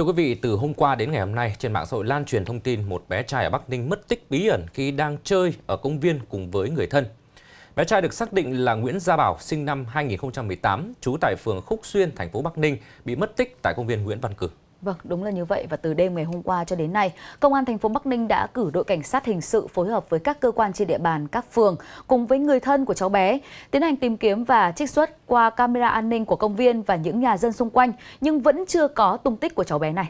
Thưa quý vị, từ hôm qua đến ngày hôm nay, trên mạng xã hội lan truyền thông tin một bé trai ở Bắc Ninh mất tích bí ẩn khi đang chơi ở công viên cùng với người thân. Bé trai được xác định là Nguyễn Gia Bảo, sinh năm 2018, trú tại phường Khúc Xuyên, thành phố Bắc Ninh, bị mất tích tại công viên Nguyễn Văn Cử. Vâng, đúng là như vậy và từ đêm ngày hôm qua cho đến nay, Công an thành phố Bắc Ninh đã cử đội cảnh sát hình sự phối hợp với các cơ quan trên địa bàn các phường cùng với người thân của cháu bé tiến hành tìm kiếm và trích xuất qua camera an ninh của công viên và những nhà dân xung quanh nhưng vẫn chưa có tung tích của cháu bé này.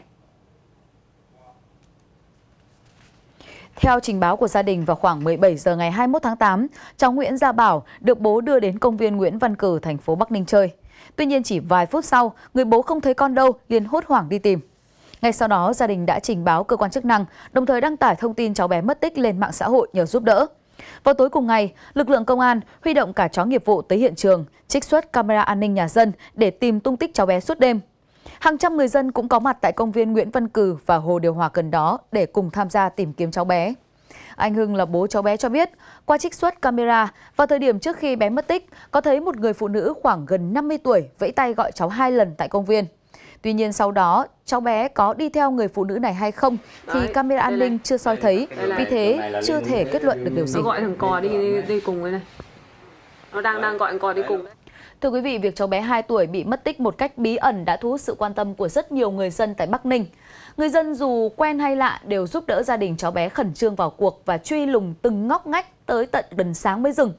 Theo trình báo của gia đình vào khoảng 17 giờ ngày 21 tháng 8, cháu Nguyễn Gia Bảo được bố đưa đến công viên Nguyễn Văn Cử, thành phố Bắc Ninh chơi. Tuy nhiên chỉ vài phút sau, người bố không thấy con đâu, liền hốt hoảng đi tìm. Ngay sau đó, gia đình đã trình báo cơ quan chức năng, đồng thời đăng tải thông tin cháu bé mất tích lên mạng xã hội nhờ giúp đỡ. Vào tối cùng ngày, lực lượng công an huy động cả chó nghiệp vụ tới hiện trường, trích xuất camera an ninh nhà dân để tìm tung tích cháu bé suốt đêm. Hàng trăm người dân cũng có mặt tại công viên Nguyễn Văn Cử và Hồ Điều Hòa gần đó để cùng tham gia tìm kiếm cháu bé. Anh Hưng là bố cháu bé cho biết, qua trích xuất camera, vào thời điểm trước khi bé mất tích, có thấy một người phụ nữ khoảng gần 50 tuổi vẫy tay gọi cháu hai lần tại công viên. Tuy nhiên sau đó, cháu bé có đi theo người phụ nữ này hay không thì camera an ninh chưa soi thấy, vì thế chưa thể kết luận được điều gì. Nó gọi thằng cò đi, đi cùng với này. Nó đang đang gọi thằng cò đi cùng đấy. Thưa quý vị, việc cháu bé 2 tuổi bị mất tích một cách bí ẩn đã thu hút sự quan tâm của rất nhiều người dân tại Bắc Ninh. Người dân dù quen hay lạ đều giúp đỡ gia đình cháu bé khẩn trương vào cuộc và truy lùng từng ngóc ngách tới tận gần sáng mới dừng.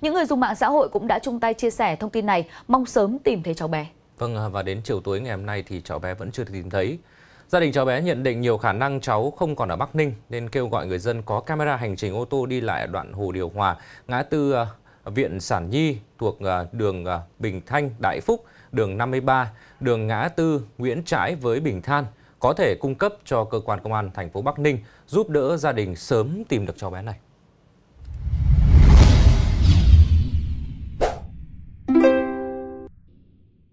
Những người dùng mạng xã hội cũng đã chung tay chia sẻ thông tin này, mong sớm tìm thấy cháu bé. Vâng, và đến chiều tối ngày hôm nay thì cháu bé vẫn chưa được tìm thấy. Gia đình cháu bé nhận định nhiều khả năng cháu không còn ở Bắc Ninh nên kêu gọi người dân có camera hành trình ô tô đi lại đoạn Hồ Điều Hòa, ngã tư ờ, Viện Sản Nhi thuộc à, đường à, Bình Thanh, Đại Phúc, đường 53, đường Ngã Tư, Nguyễn Trãi với Bình Than có thể cung cấp cho cơ quan công an thành phố Bắc Ninh giúp đỡ gia đình sớm tìm được cháu bé này.